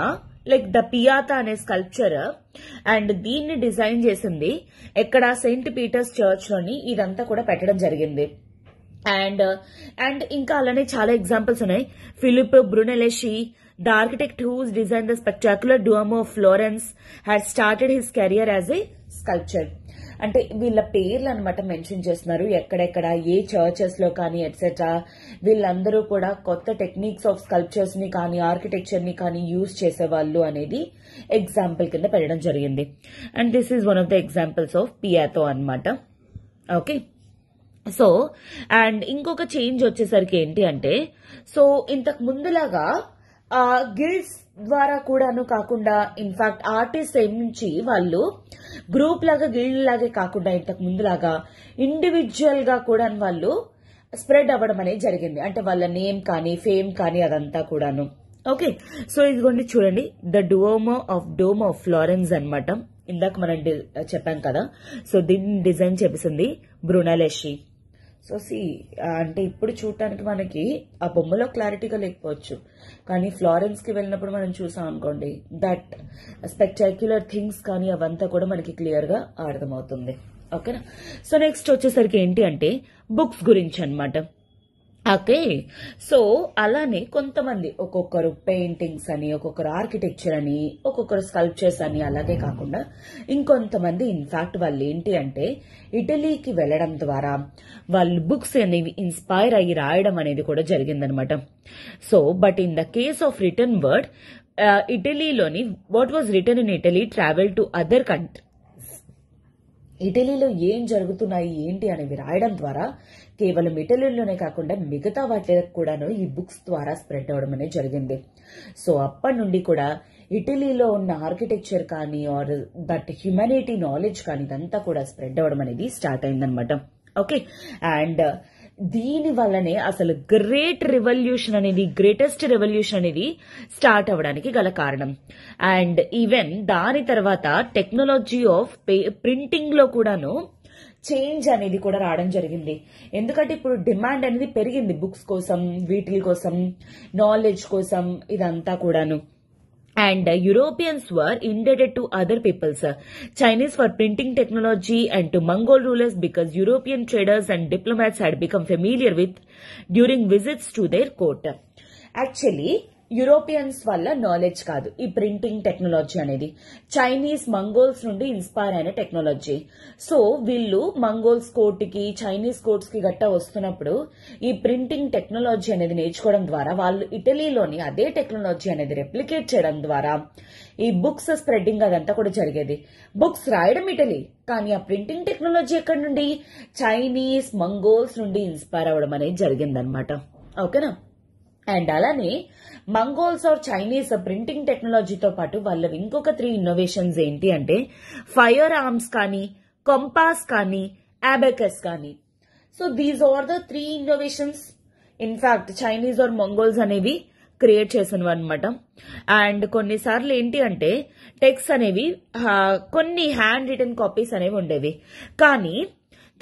A: లైక్ ద పియాతా అనే స్కల్ప్చర్ అండ్ దీన్ని డిజైన్ చేసింది ఎక్కడ సెయింట్ పీటర్స్ చర్చ్ లోని ఇదంతా కూడా పెట్టడం జరిగింది అండ్ అండ్ ఇంకా అలానే చాలా ఎగ్జాంపుల్స్ ఉన్నాయి Filippo Brunelleschi the architect whose design the spectacular Duomo Florence had started his career as a sculpture అంటే వీళ్ళ పేర్లు అనమాట మెన్షన్ చేస్తున్నారు ఎక్కడెక్కడ ఏ చర్చెస్ లో కానీ ఎట్సెట్రా వీళ్ళందరూ కూడా కొత్త టెక్నిక్స్ ఆఫ్ స్కల్ప్చర్స్ ని కానీ ఆర్కిటెక్చర్ ని కానీ యూజ్ చేసేవాళ్ళు అనేది ఎగ్జాంపుల్ కింద పెట్టడం జరిగింది and this is one of the examples of Pieta అనమాట ఓకే సో అండ్ ఇంకొక చేంజ్ వచ్చేసరికి ఏంటి అంటే సో ఇంతకు ముందులాగా గిల్డ్స్ uh, ద్వారా కూడాను కాకుండా ఇన్ఫాక్ట్ ఆర్టిస్ట్ సైడ్ నుంచి వాళ్ళు గ్రూప్ లాగా గిల్డ్ లాగే కాకుండా ఇంతకు ముందులాగా ఇండివిజువల్ గా కూడా వాళ్ళు స్ప్రెడ్ అవ్వడం అనేది జరిగింది అంటే వాళ్ళ నేమ్ కానీ ఫేమ్ కానీ అదంతా కూడాను ఓకే సో ఇదిగోండి చూడండి the Duomo of dome of Florence అనమాట ఇందాక మనం చెప్పాం కదా సో దీన్ని డిజైన్ చేపిస్తుంది బ్రూనాలెషి సో సి అంటే ఇప్పుడు చూడటానికి మనకి ఆ బొమ్మలో క్లారిటీగా లేకపోవచ్చు కానీ కి వెళ్ళినప్పుడు మనం చూసాం అనుకోండి దట్ స్పెక్టాక్యులర్ థింగ్స్ కానీ అవంతా కూడా మనకి క్లియర్గా అర్థమవుతుంది ఓకేనా సో నెక్స్ట్ వచ్చేసరికి ఏంటి అంటే బుక్స్ గురించి అనమాట ఓకే సో అలానే కొంతమంది ఒక్కొక్కరు పెయింటింగ్స్ అని ఒక్కొక్కరు ఆర్కిటెక్చర్ అని ఒక్కొక్కరు స్కల్ప్చర్స్ అని అలాగే కాకుండా ఇంకొంతమంది ఇన్ఫాక్ట్ వాళ్ళు ఏంటి అంటే ఇటలీకి వెళ్ళడం ద్వారా వాళ్ళు బుక్స్ అనేవి ఇన్స్పైర్ అయ్యి రాయడం అనేది కూడా జరిగిందనమాట so but in the case of return word ఇటలీలోని what was return in Italy travel to other country ఇటలీలో ఏం జరుగుతున్నాయి ఏంటి అనేవి రాయడం ద్వారా కేవలం ఇటలీలోనే కాకుండా మిగతా వాటికి కూడాను ఈ బుక్స్ ద్వారా స్ప్రెడ్ అవడం అనేది జరిగింది సో అప్పటి నుండి కూడా ఇటలీలో ఉన్న ఆర్కిటెక్చర్ కానీ ఆర్ దట్ హ్యుమానిటీ నాలెడ్జ్ కానీ ఇదంతా కూడా స్ప్రెడ్ అవడం అనేది స్టార్ట్ అయిందనమాట ఓకే అండ్ దీని వల్లనే అసలు గ్రేట్ రెవల్యూషన్ అనేది గ్రేటెస్ట్ రెవల్యూషన్ అనేది స్టార్ట్ అవ్వడానికి గల కారణం అండ్ ఈవెన్ దాని తర్వాత టెక్నాలజీ ఆఫ్ ప్రింటింగ్ లో కూడాను చేంజ్ అనేది కూడా రావడం జరిగింది ఎందుకంటే ఇప్పుడు డిమాండ్ అనేది పెరిగింది బుక్స్ కోసం వీటిల కోసం నాలెడ్జ్ కోసం ఇదంతా కూడాను and Europeans were indebted to other peoples Chinese for printing technology and to Mongol rulers because European traders and diplomats had become familiar with during visits to their court actually Europeans వల్ల knowledge కాదు ఈ printing technology అనేది Chinese Mongols నుండి inspire అయిన technology so వీళ్ళు Mongols కోర్టుకి Chinese courts కి గట్టా వస్తున్నప్పుడు ఈ ప్రింటింగ్ టెక్నాలజీ అనేది నేర్చుకోవడం ద్వారా వాళ్ళు ఇటలీలోని అదే టెక్నాలజీ అనేది రెప్లికేట్ చేయడం ద్వారా ఈ బుక్స్ స్ప్రెడ్డింగ్ అదంతా కూడా జరిగేది బుక్స్ రాయడం ఇటలీ కానీ ఆ ప్రింటింగ్ టెక్నాలజీ ఎక్కడి నుండి చైనీస్ మంగోల్స్ నుండి ఇన్స్పైర్ అవ్వడం అనేది జరిగిందనమాట ఓకేనా అండ్ అలానే మంగోల్స్ ఆర్ చైనీస్ ప్రింటింగ్ టెక్నాలజీతో పాటు వాళ్ళ ఇంకొక త్రీ ఇన్నోవేషన్స్ ఏంటి అంటే ఫైర్ ఆర్మ్స్ కానీ కంపాస్ కానీ అబెకస్ కానీ so these are the three innovations in fact Chinese or Mongols అనేవి క్రియేట్ చేసినవి అనమాట అండ్ కొన్నిసార్లు ఏంటి అంటే టెక్స్ అనేవి కొన్ని హ్యాండ్ రిటర్న్ కాపీస్ అనేవి ఉండేవి కానీ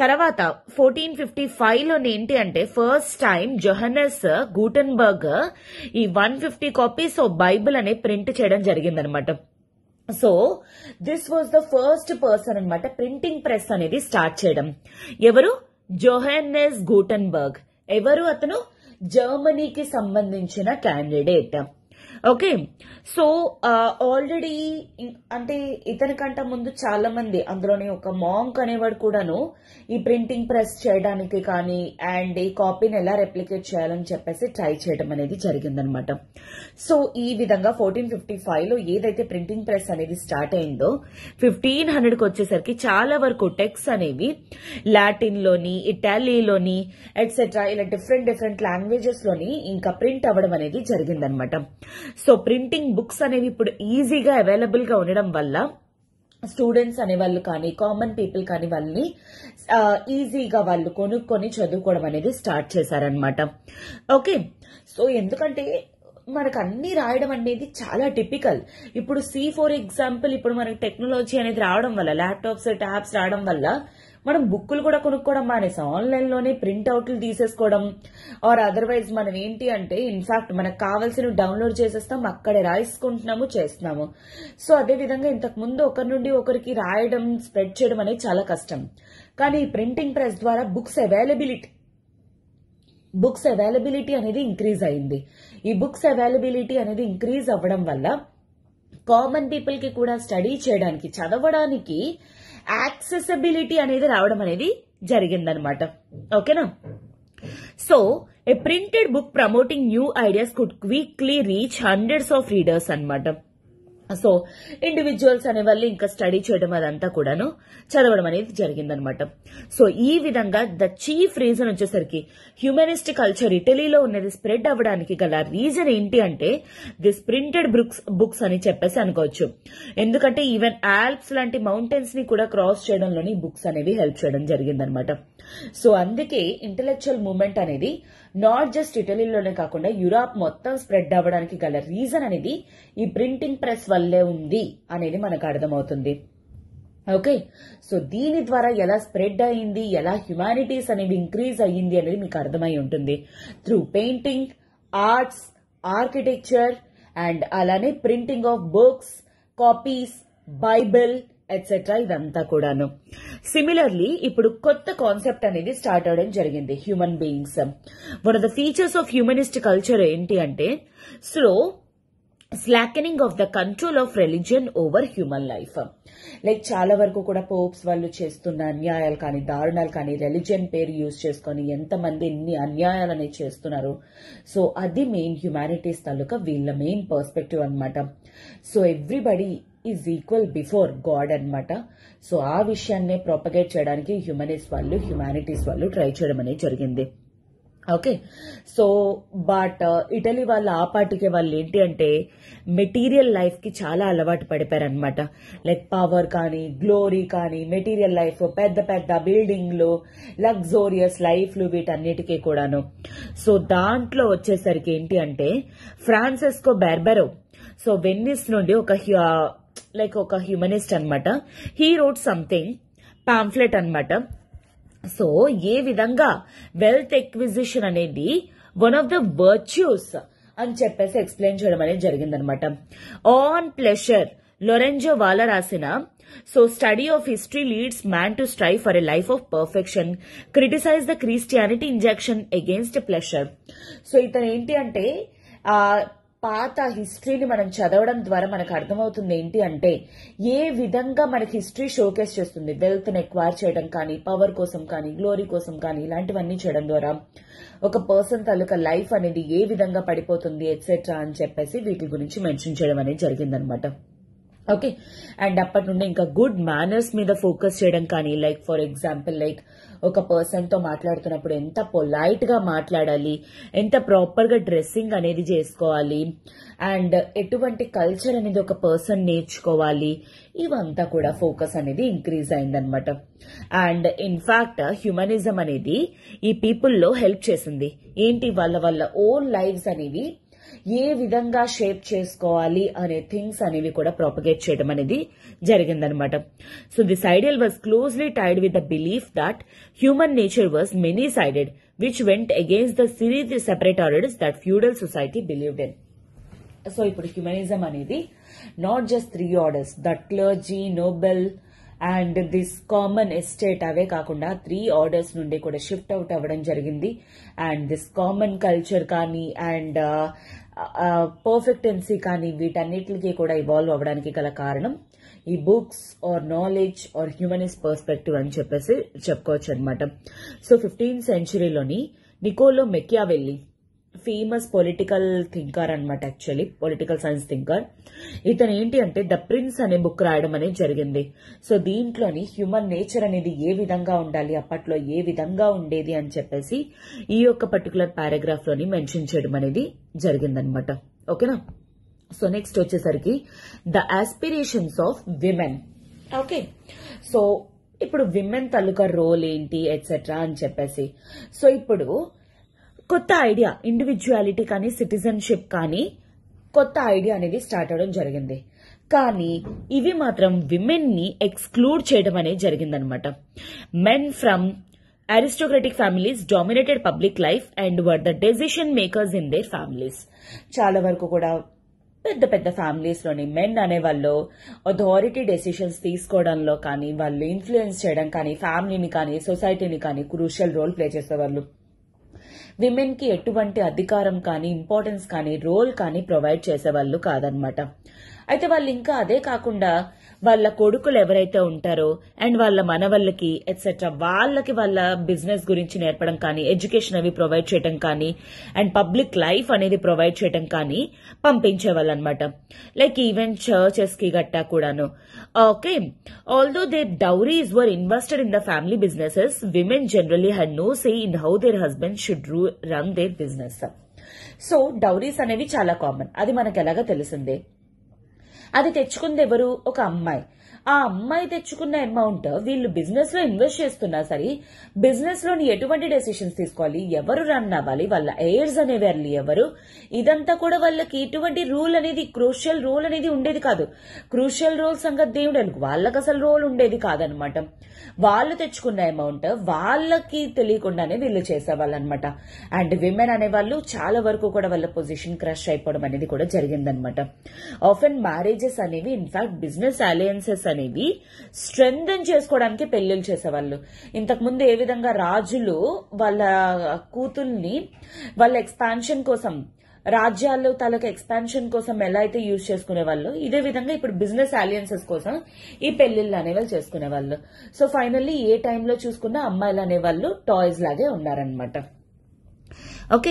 A: తర్వాత ఫోర్టీన్ ఫిఫ్టీ ఫైవ్లో ఏంటి అంటే ఫస్ట్ టైం జొహనస్ గూటన్బర్గ్ ఈ one fifty copies of Bible అనే ప్రింట్ చేయడం జరిగిందనమాట so this was the first person అనమాట ప్రింటింగ్ ప్రెస్ అనేది స్టార్ట్ చేయడం ఎవరు జోహెన్నెస్ గూటన్బర్గ్ ఎవరు అతను జర్మనీకి సంబంధించిన క్యాండిడేట్ ఓకే సో ఆల్రెడీ అంటే ఇతనికంట ముందు చాలా మంది అందులోనే ఒక మాంక్ అనేవాడు కూడాను ఈ ప్రింటింగ్ ప్రెస్ చేయడానికి కానీ అండ్ ఈ కాపీని ఎలా రెప్లికేట్ చేయాలని చెప్పేసి ట్రై చేయడం అనేది జరిగిందనమాట సో ఈ విధంగా ఫోర్టీన్ ఫిఫ్టీ ఫైవ్ లో ఏదైతే ప్రింటింగ్ ప్రెస్ అనేది స్టార్ట్ అయిందో ఫిఫ్టీన్ హండ్రెడ్ కి వచ్చేసరికి చాలా వరకు టెక్స్ అనేవి లాటిన్ లోని ఇటాలీలోని ఎట్సెట్రా ఇలా డిఫరెంట్ డిఫరెంట్ లాంగ్వేజెస్ లోని ఇంకా ప్రింట్ అవ్వడం అనేది జరిగిందనమాట సో ప్రింటింగ్ బుక్స్ అనేవి ఇప్పుడు ఈజీగా అవైలబుల్గా ఉండడం వల్ల స్టూడెంట్స్ అనే వాళ్ళు కానీ కామన్ పీపుల్ కానీ వాళ్ళని ఈజీగా వాళ్ళు కొనుక్కొని చదువుకోవడం అనేది స్టార్ట్ చేశారనమాట ఓకే సో ఎందుకంటే మనకు అన్ని రాయడం అనేది చాలా టిపికల్ ఇప్పుడు సి ఫోర్ ఎగ్జాంపుల్ ఇప్పుడు మనకు టెక్నాలజీ అనేది రావడం వల్ల ల్యాప్టాప్స్ ట్యాబ్స్ రావడం వల్ల మనం బుక్కులు కూడా కొనుక్కోవడం మానేసాం ఆన్లైన్లోనే అవుట్లు తీసేసుకోవడం ఆర్ అదర్వైజ్ మనం ఏంటి అంటే ఇన్ఫాక్ట్ మనకు కావాల్సిన డౌన్లోడ్ చేసేస్తాం అక్కడే రాసుకుంటున్నాము చేస్తున్నాము సో అదే విధంగా ఇంతకు ముందు ఒకరి నుండి ఒకరికి రాయడం స్ప్రెడ్ చేయడం అనేది చాలా కష్టం కానీ ఈ ప్రింటింగ్ ప్రెస్ ద్వారా బుక్స్ అవైలబిలిటీ బుక్స్ అవైలబిలిటీ అనేది ఇంక్రీజ్ అయింది ఈ బుక్స్ అవైలబిలిటీ అనేది ఇంక్రీజ్ అవ్వడం వల్ల కామన్ పీపుల్ కి కూడా స్టడీ చేయడానికి చదవడానికి యాక్సెసిబిలిటీ అనేది రావడం అనేది జరిగిందనమాట ఓకేనా so a printed book promoting new ideas could quickly reach hundreds of readers అనమాట సో ఇండివిజువల్స్ అనే వాళ్ళు ఇంకా స్టడీ చేయడం అదంతా కూడాను చదవడం అనేది జరిగిందనమాట సో ఈ విధంగా ద చీఫ్ రీజన్ వచ్చేసరికి హ్యూమనిస్ట్ కల్చర్ ఇటలీలో ఉన్నది స్ప్రెడ్ అవ్వడానికి గల రీజన్ ఏంటి అంటే దిస్ ప్రింటెడ్ బుక్స్ బుక్స్ అని చెప్పేసి అనుకోవచ్చు ఎందుకంటే ఈవెన్ ఆల్ప్స్ లాంటి మౌంటైన్స్ ని కూడా క్రాస్ చేయడంలోని బుక్స్ అనేవి హెల్ప్ చేయడం జరిగిందనమాట సో అందుకే ఇంటలెక్చువల్ మూమెంట్ అనేది నాట్ జస్ట్ ఇటలీలోనే కాకుండా యూరాప్ మొత్తం స్ప్రెడ్ అవ్వడానికి గల రీజన్ అనేది ఈ ప్రింటింగ్ ప్రెస్ వల్లే ఉంది అనేది మనకు అర్థమవుతుంది ఓకే సో దీని ద్వారా ఎలా స్ప్రెడ్ అయింది ఎలా హ్యుమానిటీస్ అనేవి ఇంక్రీజ్ అయ్యింది అనేది మీకు అర్థమై ఉంటుంది through painting arts architecture and అలానే printing of books copies Bible etcetera ఇదంతా కూడాను సిమిలర్లీ ఇప్పుడు కొత్త కాన్సెప్ట్ అనేది స్టార్ట్ అవడం జరిగింది human beings one of the features of humanist culture ఏంటి అంటే slow slackening of the control of religion over human life like చాలా వరకు కూడా పోప్స్ వాళ్ళు చేస్తున్న అన్యాయాలు కానీ దారుణాలు కానీ రిలీజియన్ పేరు యూజ్ చేసుకొని ఎంతమంది ఎన్ని అన్యాయాలు అనేది చేస్తున్నారు సో అది మెయిన్ హ్యుమానిటీస్ తాలూకా వీళ్ళ మెయిన్ పర్స్పెక్టివ్ అనమాట so everybody is equal before God అనమాట సో ఆ విషయాన్ని ప్రొపగేట్ చేయడానికి హ్యూమనిస్ వాళ్ళు హ్యుమానిటీస్ వాళ్ళు ట్రై చేయడం అనేది జరిగింది ఓకే సో బట్ ఇటలీ వాళ్ళ ఆ పాటికి వాళ్ళు ఏంటి అంటే మెటీరియల్ లైఫ్కి చాలా అలవాటు పడిపోయారనమాట లైక్ పవర్ కానీ గ్లోరీ కానీ మెటీరియల్ లైఫ్ పెద్ద పెద్ద బిల్డింగ్లు లగ్జోరియస్ లైఫ్లు వీటన్నిటికీ కూడాను సో దాంట్లో వచ్చేసరికి ఏంటి అంటే ఫ్రాన్సెస్కో బెర్బెరో సో వెన్నిస్ నుండి ఒక uh, లైక్ ఒక హ్యూమనిస్ట్ అనమాట హీ రోట్ సంథింగ్ పాంఫ్లెట్ అనమాట సో ఏ విధంగా వెల్త్ ఎక్విజిషన్ అనేది వన్ ఆఫ్ ద వర్చ్యూస్ అని చెప్పేసి ఎక్స్ప్లెయిన్ చేయడం అనేది జరిగిందనమాట ఆన్ ప్లెషర్ లొరెంజో వాళ్ళ రాసిన so study of history leads man to strive for a life of perfection criticize the Christianity injection against pleasure so ఇతను ఏంటి అంటే పాత హిస్టరీని మనం చదవడం ద్వారా మనకు అర్థమవుతుంది ఏంటి అంటే ఏ విధంగా మనకి హిస్టరీ షోకేస్ చేస్తుంది వెల్త్ ని ఎక్వైర్ చేయడం కానీ పవర్ కోసం కానీ గ్లోరీ కోసం కానీ ఇలాంటివన్నీ చేయడం ద్వారా ఒక పర్సన్ తాలూకా లైఫ్ అనేది ఏ విధంగా పడిపోతుంది ఎట్సెట్రా అని చెప్పేసి వీటి గురించి మెన్షన్ చేయడం అనేది జరిగిందనమాట ఓకే అండ్ అప్పటి నుండి ఇంకా గుడ్ మేనర్స్ మీద ఫోకస్ చేయడం కానీ లైక్ ఫర్ ఎగ్జాంపుల్ లైక్ ఒక పర్సన్తో మాట్లాడుతున్నప్పుడు ఎంత పొలైట్గా మాట్లాడాలి ఎంత ప్రాపర్గా డ్రెస్సింగ్ అనేది చేసుకోవాలి అండ్ ఎటువంటి కల్చర్ అనేది ఒక పర్సన్ నేర్చుకోవాలి ఇవంతా కూడా ఫోకస్ అనేది ఇంక్రీజ్ అయిందనమాట అండ్ ఇన్ఫాక్ట్ హ్యూమనిజం అనేది ఈ పీపుల్లో హెల్ప్ చేసింది ఏంటి వాళ్ళ వాళ్ళ ఓన్ లైఫ్స్ అనేవి ఏ విధంగా షేప్ చేసుకోవాలి అనే థింగ్స్ అనేవి కూడా ప్రాపగేట్ చేయడం అనేది జరిగిందనమాట so this ideal was closely tied with the belief that human nature was many sided which went against the series separate orders that feudal society believed in so ఇప్పుడు humanism అనేది not just three orders the clergy noble and this common estate అవే కాకుండా త్రీ ఆర్డర్స్ నుండి కూడా shift out అవ్వడం జరిగింది అండ్ దిస్ కామన్ కల్చర్ కానీ అండ్ పర్ఫెక్టెన్సీ కానీ వీటన్నిటికి కూడా ఇవాల్వ్ అవ్వడానికి గల కారణం ఈ books or knowledge or humanist perspective అని చెప్పేసి చెప్పుకోవచ్చు అనమాట సో ఫిఫ్టీన్త్ సెంచురీలోని నికోలో మెక్యా వెళ్లి ఫేమస్ పొలిటికల్ థింకర్ అనమాట యాక్చువల్లీ పొలిటికల్ సైన్స్ థింకర్ ఇతను ఏంటి అంటే ద ప్రిన్స్ అనే బుక్ రాయడం అనేది జరిగింది సో దీంట్లోని హ్యూమన్ నేచర్ అనేది ఏ విధంగా ఉండాలి అప్పట్లో ఏ విధంగా ఉండేది అని చెప్పేసి ఈ యొక్క పర్టికులర్ పారాగ్రాఫ్ లోని మెన్షన్ చేయడం అనేది జరిగిందనమాట ఓకేనా సో నెక్స్ట్ వచ్చేసరికి the aspirations of women okay so ఇప్పుడు విమెన్ తాలూకా రోల్ ఏంటి ఎట్సెట్రా అని చెప్పేసి సో ఇప్పుడు కొత్త ఐడియా ఇండివిజువాలిటీ కానీ సిటిజన్షిప్ కానీ కొత్త ఐడియా అనేది స్టార్ట్ అవడం జరిగింది కానీ ఇవి మాత్రం విమెన్ ని ఎక్స్క్లూడ్ చేయడం అనేది జరిగిందనమాట men from aristocratic families dominated public life and were the decision makers in their families చాలా వరకు కూడా పెద్ద పెద్ద ఫ్యామిలీస్లోని మెన్ అనే వాళ్ళు అథారిటీ డెసిషన్స్ తీసుకోవడంలో కానీ వాళ్ళు ఇన్ఫ్లుయెన్స్ చేయడం కానీ ఫ్యామిలీని కానీ సొసైటీని కానీ క్రూషియల్ రోల్ ప్లే చేసేవాళ్ళు విమెన్కి ఎటువంటి అధికారం కానీ ఇంపార్టెన్స్ కానీ రోల్ కానీ ప్రొవైడ్ చేసేవాళ్లు కాదనమాట అయితే వాళ్ళు ఇంకా అదే కాకుండా వాళ్ళ కొడుకులు ఎవరైతే ఉంటారో అండ్ వాళ్ళ మనవళ్ళకి ఎట్సెట్రా వాళ్ళకి వాళ్ళ బిజినెస్ గురించి నేర్పడం కానీ ఎడ్యుకేషన్ అవి ప్రొవైడ్ చేయడం కానీ అండ్ పబ్లిక్ లైఫ్ అనేది ప్రొవైడ్ చేయడం కానీ పంపించేవాళ్ళు అనమాట లైక్ ఈవెన్ చర్చెస్ కి గట్టా కూడాను okay although they dowries were invested in the family businesses women generally had no say in how their husband should run run their business so dowries అనేవి చాలా common అది మనకు ఎలాగో తెలిసిందే అది తెచ్చుకుందెవరు ఒక అమ్మాయి ఆ అమ్మాయి తెచ్చుకున్న అమౌంట్ వీళ్ళు బిజినెస్ లో ఇన్వెస్ట్ చేస్తున్నా సరే బిజినెస్ లోని ఎటువంటి డెసిషన్స్ తీసుకోవాలి ఎవరు రన్ అవ్వాలి వాళ్ళ ఎయిర్స్ అనేవారు ఎవరు ఇదంతా కూడా వాళ్ళకి ఎటువంటి రూల్ అనేది క్రూషియల్ రోల్ అనేది ఉండేది కాదు క్రూషియల్ రోల్ సంగతి దేవుడు వాళ్ళకి అసలు రోల్ ఉండేది కాదనమాట వాళ్ళు తెచ్చుకున్న అమౌంట్ వాళ్ళకి తెలియకుండానే వీళ్ళు చేసేవాళ్ళు అనమాట అండ్ విమెన్ అనేవాళ్ళు చాలా వరకు కూడా వాళ్ళ పొజిషన్ క్రష్ అయిపోవడం అనేది కూడా జరిగిందనమాట ఆఫ్ అండ్ మ్యారేజెస్ అనేవి ఇన్ఫాక్ట్ బిజినెస్ అలయన్సెస్ అనేవి అనేవి స్ట్రెంగ్ చేసుకోవడానికి పెళ్లిళ్ళు చేసేవాళ్ళు ఇంతకుముందు ఏ విధంగా రాజులు వాళ్ళ కూతుల్ని వాళ్ళ ఎక్స్పాన్షన్ కోసం రాజ్యాల్లో తలకు ఎక్స్పాన్షన్ కోసం ఎలా అయితే యూజ్ చేసుకునే వాళ్ళు ఇదే విధంగా ఇప్పుడు బిజినెస్ అలయన్సెస్ కోసం ఈ పెళ్లిళ్ళు అనేవాళ్ళు చేసుకునేవాళ్ళు సో ఫైనల్లీ ఏ టైంలో చూసుకున్న అమ్మాయిలు అనేవాళ్ళు టాయ్స్ లాగే ఉన్నారనమాట okay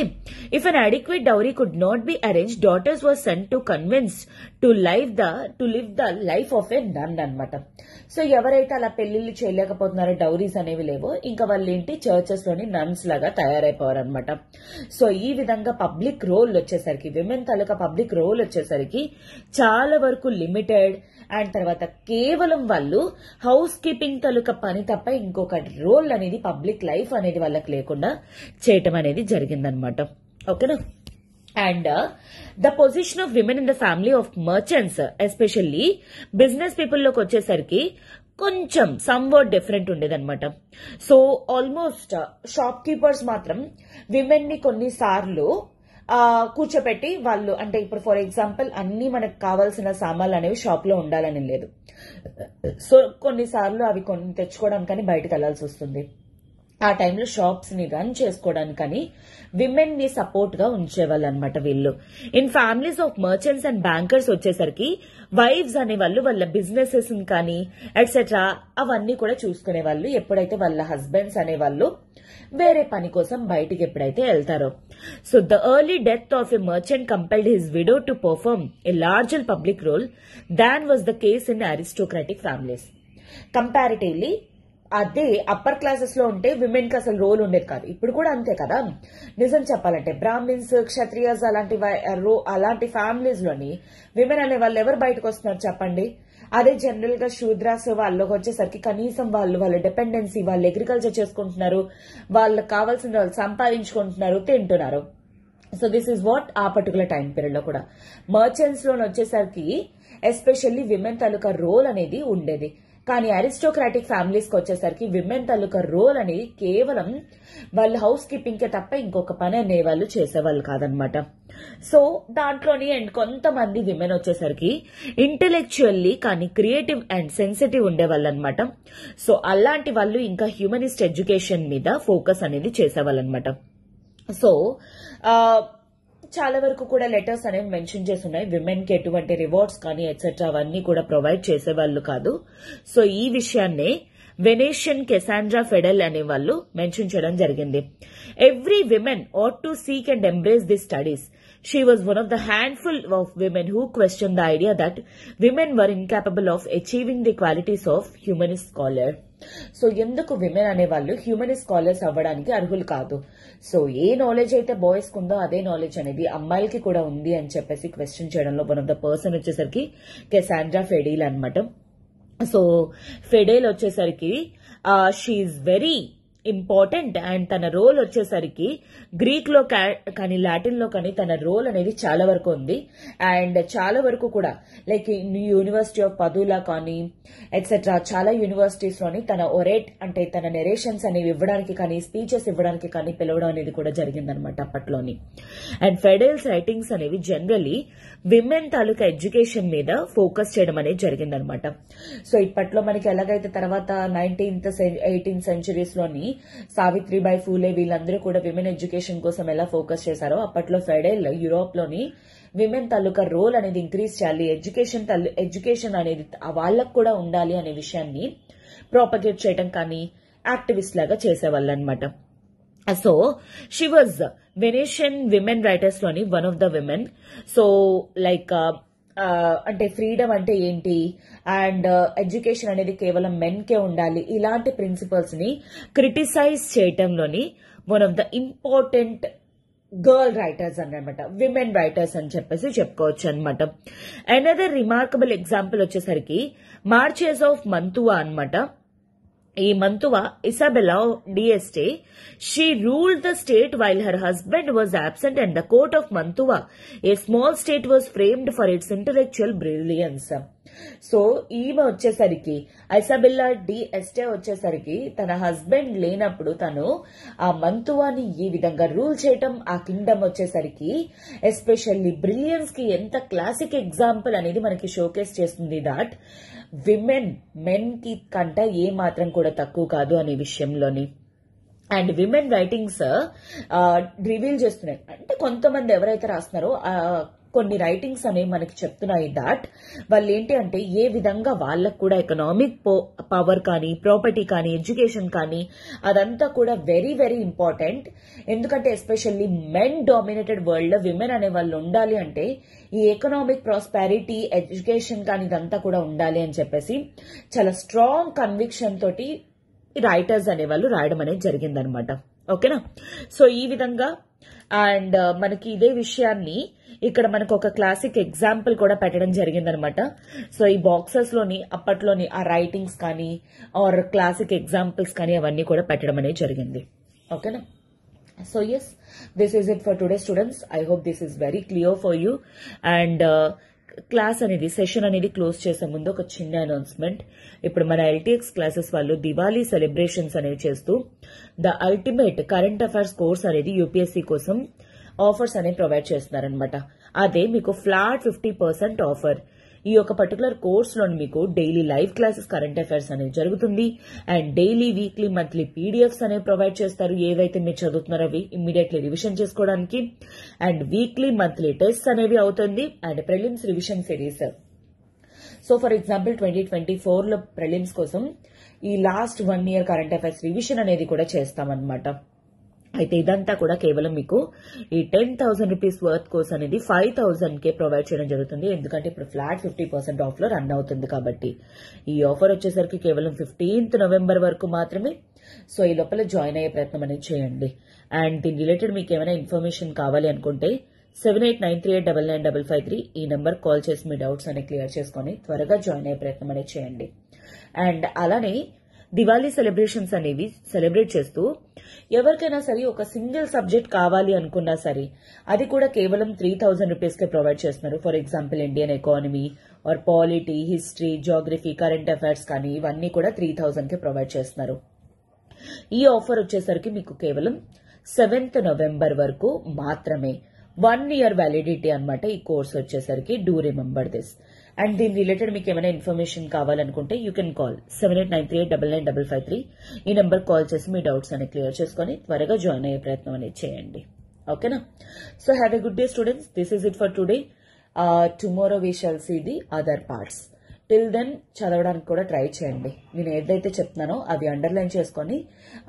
A: if an adequate dowry could not be arrange daughters were sent to convinced to live the to live the life of a nun అనమాట సో ఎవరైతే అలా పెళ్లిళ్ళు చేయలేకపోతున్నారో డౌరీస్ అనేవి లేవో ఇంకా వాళ్ళు ఏంటి చర్చెస్ లోని నన్స్ లాగా తయారైపోవారనమాట సో ఈ విధంగా పబ్లిక్ రోల్ వచ్చేసరికి విమెన్ తాలూకా పబ్లిక్ రోల్ వచ్చేసరికి చాలా వరకు లిమిటెడ్ అండ్ తర్వాత కేవలం వాళ్ళు హౌస్ కీపింగ్ తలుక పని తప్ప ఇంకొక రోల్ అనేది పబ్లిక్ లైఫ్ అనేది వాళ్ళకి లేకుండా చేయటం అనేది జరిగిందనమాట ఓకేనా and the position of women in the family of merchants especially business పీపుల్లోకి వచ్చేసరికి కొంచెం సమ్వర్డ్ డిఫరెంట్ ఉండేదన్నమాట సో ఆల్మోస్ట్ షాప్ కీపర్స్ మాత్రం విమెన్ని కొన్నిసార్లు కూర్చోపెట్టి వాళ్ళు అంటే ఇప్పుడు ఫర్ ఎగ్జాంపుల్ అన్ని మనకు కావాల్సిన సామాన్లు అనేవి షాప్లో ఉండాలని లేదు సో కొన్నిసార్లు అవి కొన్ని తెచ్చుకోవడానికి కానీ బయటకు వెళ్లాల్సి వస్తుంది ఆ టైంలో షాప్స్ ని రన్ చేసుకోవడానికని విమెన్ ని సపోర్ట్ గా ఉంచేవాళ్ళు అనమాట వీళ్ళు in families of merchants and bankers వచ్చేసరికి వైఫ్స్ అనే వాళ్ళు వాళ్ళ బిజినెసెస్ కానీ ఎట్సెట్రా అవన్నీ కూడా చూసుకునే వాళ్ళు ఎప్పుడైతే వాళ్ళ హస్బెండ్స్ అనే వాళ్ళు వేరే పని కోసం బయటికి ఎప్పుడైతే వెళ్తారో so the early death of a merchant compelled his widow to perform a larger public role than was the case in aristocratic families comparatively అదే అప్పర్ క్లాసెస్ లో ఉంటే విమెన్ కి అసలు రోల్ ఉండేది కాదు ఇప్పుడు కూడా అంతే కదా నిజం చెప్పాలంటే బ్రాహ్మిన్స్ క్షత్రియస్ అలాంటి అలాంటి ఫ్యామిలీస్ లోని విమెన్ అనే వాళ్ళు ఎవరు బయటకు వస్తున్నారు చెప్పండి అదే జనరల్ గా శూద్రాస్ వాళ్ళకి వచ్చేసరికి కనీసం వాళ్ళు వాళ్ళ డిపెండెన్సీ వాళ్ళు అగ్రికల్చర్ చేసుకుంటున్నారు వాళ్ళకి కావాల్సిన వాళ్ళు సంపాదించుకుంటున్నారు తింటున్నారు సో దిస్ ఈస్ వాట్ ఆ పర్టికులర్ టైం పీరియడ్ లో కూడా మర్చెంట్స్ లోన్ వచ్చేసరికి ఎస్పెషల్లీ విమెన్ తాలూకా రోల్ అనేది ఉండేది కానీ అరిస్టోక్రాటిక్ ఫ్యామిలీస్కి వచ్చేసరికి విమెన్ తాలూకా రోల్ అనేది కేవలం వాళ్ళు హౌస్ కీపింగ్కే తప్ప ఇంకొక పని అనే వాళ్ళు చేసేవాళ్ళు కాదనమాట సో దాంట్లోని అండ్ కొంతమంది విమెన్ వచ్చేసరికి ఇంటెలెక్చువల్లీ కానీ క్రియేటివ్ అండ్ సెన్సిటివ్ ఉండేవాళ్ళు అనమాట సో అలాంటి వాళ్ళు ఇంకా హ్యూమనిస్ట్ ఎడ్యుకేషన్ మీద ఫోకస్ అనేది చేసేవాళ్ళు అనమాట సో చాలా వరకు కూడా లెటర్స్ అనేవి మెన్షన్ చేసి ఉన్నాయి విమెన్ కి ఎటువంటి రివార్డ్స్ కానీ ఎట్సెట్రా అవన్నీ కూడా ప్రొవైడ్ చేసేవాళ్లు కాదు సో ఈ విషయాన్నే వెనేషియన్ కెసాండ్రా ఫెడల్ అనే వాళ్ళు మెన్షన్ చేయడం జరిగింది every women ought to seek and embrace the studies she was one of the handful of women who question the idea that women were incapable of achieving the qualities of humanist scholar so ఎందుకు women అనే వాళ్ళు human scholars అవ్వడానికి అర్హులు కాదు so ఏ knowledge అయితే boys ఉందో అదే నాలెడ్జ్ అనేది అమ్మాయిలకి కూడా ఉంది అని చెప్పేసి క్వశ్చన్ చేయడంలో వన్ ఆఫ్ ద పర్సన్ వచ్చేసరికి కెసాండ్రా ఫెడీల్ అనమాట సో ఫెడేల్ వచ్చేసరికి she uh, very important and తన రోల్ వచ్చేసరికి గ్రీక్లో కానీ లాటిన్లో కానీ తన రోల్ అనేది చాలా వరకు ఉంది అండ్ చాలా వరకు కూడా లైక్ యూనివర్సిటీ ఆఫ్ పదూలా కానీ ఎట్సెట్రా చాలా యూనివర్సిటీస్లోని తన ఒరేట్ అంటే తన నెరేషన్స్ అనేవి ఇవ్వడానికి కానీ స్పీచెస్ ఇవ్వడానికి కానీ పిలవడం అనేది కూడా జరిగిందనమాట అప్పట్లోని అండ్ ఫెడరల్స్ రైటింగ్స్ అనేవి జనరలీ విమెన్ తాలూకా ఎడ్యుకేషన్ మీద ఫోకస్ చేయడం అనేది జరిగిందనమాట సో ఇప్పట్లో మనకి ఎలాగైతే తర్వాత నైన్టీన్త్ ఎయిటీన్త్ లోని సావిత్రిబాయి ఫూలే వీళ్ళందరూ కూడా విమెన్ ఎడ్యుకేషన్ కోసం ఎలా ఫోకస్ చేశారో అప్పట్లో ఫెడెల్ యూరోప్ లోని విమెన్ తాలూకా రోల్ అనేది ఇంక్రీజ్ చేయాలి ఎడ్యుకేషన్ ఎడ్యుకేషన్ అనేది వాళ్ళకు కూడా ఉండాలి అనే విషయాన్ని ప్రాపగేట్ చేయడం కానీ యాక్టివిస్ట్ లాగా చేసేవాళ్ళు అనమాట so she was Venetian women writers లోని one of the women so like అంటే ఫ్రీడమ్ అంటే ఏంటి అండ్ ఎడ్యుకేషన్ uh, అనేది కేవలం మెన్కే ఉండాలి ఇలాంటి ప్రిన్సిపల్స్ని క్రిటిసైజ్ చేయటంలోని one of the important girl writers అనమాట విమెన్ రైటర్స్ అని చెప్పేసి చెప్పుకోవచ్చు అనమాట అనదర్ రిమార్కబుల్ ఎగ్జాంపుల్ వచ్చేసరికి మార్చేస్ ఆఫ్ మంతువా అనమాట ఈ Mantua Isabella d'Este she ruled the state while her husband was absent and the court of Mantua a small state was framed for its intellectual brilliance so ఈమె వచ్చేసరికి ఐసాబెల్లా D ఎస్టే వచ్చేసరికి తన husband లేనప్పుడు తను ఆ మంతువాని ఈ విధంగా రూల్ చేయటం ఆ కింగ్డమ్ వచ్చేసరికి ఎస్పెషల్లీ బ్రిలియన్స్ కి ఎంత క్లాసిక్ ఎగ్జాంపుల్ అనేది మనకి షోకేస్ చేస్తుంది దాట్ విమెన్ కి కంట ఏ మాత్రం కూడా తక్కువ కాదు అనే విషయంలోని అండ్ విమెన్ రైటింగ్స్ రివీల్ చేస్తున్నాయి అంటే కొంతమంది ఎవరైతే రాస్తున్నారో కొన్ని రైటింగ్స్ అనేవి మనకి చెప్తున్నాయి దాట్ వాళ్ళు ఏంటి అంటే ఏ విధంగా వాళ్ళకు కూడా ఎకనామిక్ పవర్ కానీ ప్రాపర్టీ కానీ ఎడ్యుకేషన్ కానీ అదంతా కూడా వెరీ వెరీ ఇంపార్టెంట్ ఎందుకంటే ఎస్పెషల్లీ మెన్ డామినేటెడ్ వరల్డ్ లో విమెన్ అనే వాళ్ళు ఉండాలి అంటే ఈ ఎకనామిక్ ప్రాస్పారిటీ ఎడ్యుకేషన్ కానీ ఇదంతా కూడా ఉండాలి అని చెప్పేసి చాలా స్ట్రాంగ్ కన్విక్షన్ తోటి రైటర్స్ అనేవాళ్ళు రాయడం అనేది జరిగిందనమాట ఓకేనా సో ఈ విధంగా అండ్ uh, మనకి ఇదే విషయాన్ని ఇక్కడ మనకు ఒక క్లాసిక్ ఎగ్జాంపుల్ కూడా పెట్టడం జరిగిందనమాట సో ఈ బాక్సెస్ లోని అప్పట్లోని ఆ రైటింగ్స్ కానీ ఆర్ క్లాసిక్ ఎగ్జాంపుల్స్ కానీ అవన్నీ కూడా పెట్టడం అనేది జరిగింది ఓకేనా so yes this is it for today students I hope this is very clear for you and class అనేది సెషన్ అనేది క్లోజ్ చేసే ముందు ఒక చిన్న అనౌన్స్మెంట్ ఇప్పుడు మన ఎల్టీఎక్స్ క్లాసెస్ వాళ్ళు దివాళీ సెలబ్రేషన్స్ అనేవి చేస్తూ the ultimate current affairs course అనేది యూపీఎస్సీ కోసం ఆఫర్స్ అనేవి ప్రొవైడ్ చేస్తున్నారనమాట అదే మీకు ఫ్లాట్ ఫిఫ్టీ పర్సెంట్ ఆఫర్ ఈ యొక్క పర్టికులర్ లో మీకు daily live classes current affairs అనేది జరుగుతుంది and daily weekly monthly PDFs అనేవి ప్రొవైడ్ చేస్తారు ఏవైతే మీరు చదువుతున్నారో అవి ఇమ్మీడియట్లీ రివిజన్ చేసుకోవడానికి అండ్ వీక్లీ మంత్లీ టెస్ట్ అనేవి అవుతుంది and prelims revision series so for example twenty twenty ఫోర్లో ప్రిలిమ్స్ కోసం ఈ last one year current affairs revision అనేది కూడా చేస్తామన్నమాట అయితే ఇదంతా కూడా కేవలం మీకు ఈ ten thousand rupees worth course అనేది ఫైవ్ థౌసండ్ కే ప్రొవైడ్ చేయడం జరుగుతుంది ఎందుకంటే ఇప్పుడు ఫ్లాట్ ఫిఫ్టీ పర్సెంట్ ఆఫ్ లో రన్ అవుతుంది కాబట్టి ఈ ఆఫర్ వచ్చేసరికి కేవలం ఫిఫ్టీన్త్ నవంబర్ వరకు మాత్రమే సో ఈ లోపల జాయిన్ అయ్యే ప్రయత్నం అనేది చేయండి అండ్ దీని రిలేటెడ్ మీకు ఏమైనా ఇన్ఫర్మేషన్ కావాలి అనుకుంటే seven eight nine three eight double nine double five three ఈ నెంబర్ కాల్ చేసి మీ డౌట్స్ అనేవి క్లియర్ చేసుకొని త్వరగా జాయిన్ అయ్యే ప్రయత్నం అనేది చేయండి అండ్ అలానే దివాళీ సెలబ్రేషన్స్ అనేవి సెలబ్రేట్ చేస్తూ ఎవరికైనా సరే ఒక సింగిల్ సబ్జెక్ట్ కావాలి అనుకున్నా సరే అది కూడా కేవలం త్రీ థౌజండ్ రూపీస్కే ప్రొవైడ్ చేస్తున్నారు for example Indian economy or polity history geography current affairs కానీ ఇవన్నీ కూడా త్రీ కే ప్రొవైడ్ చేస్తున్నారు ఈ ఆఫర్ వచ్చేసరికి మీకు కేవలం సెవెంత్ నవంబర్ వరకు మాత్రమే వన్ ఇయర్ వ్యాలిడిటీ అనమాట ఈ కోర్స్ వచ్చేసరికి డూ రిమెంబర్ దిస్ అండ్ దీని రిలేటెడ్ మీకు ఏమైనా ఇన్ఫర్మేషన్ కావాలనుకుంటే you can call seven eight nine three eight double nine double five three ఈ నెంబర్ కాల్ చేసి మీ డౌట్స్ అనేవి క్లియర్ చేసుకొని త్వరగా జాయిన్ అయ్యే ప్రయత్నం అనేది చేయండి ఓకేనా so have a good day students this is it for today tomorrow we shall see the other parts till then చదవడానికి కూడా ట్రై చేయండి నేను ఏదైతే చెప్తున్నానో అవి అండర్లైన్ చేసుకొని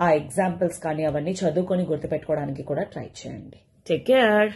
A: ఆ ఎగ్జాంపుల్స్ కానీ అవన్నీ చదువుకొని గుర్తుపెట్టుకోవడానికి కూడా ట్రై చేయండి టేక్ కేర్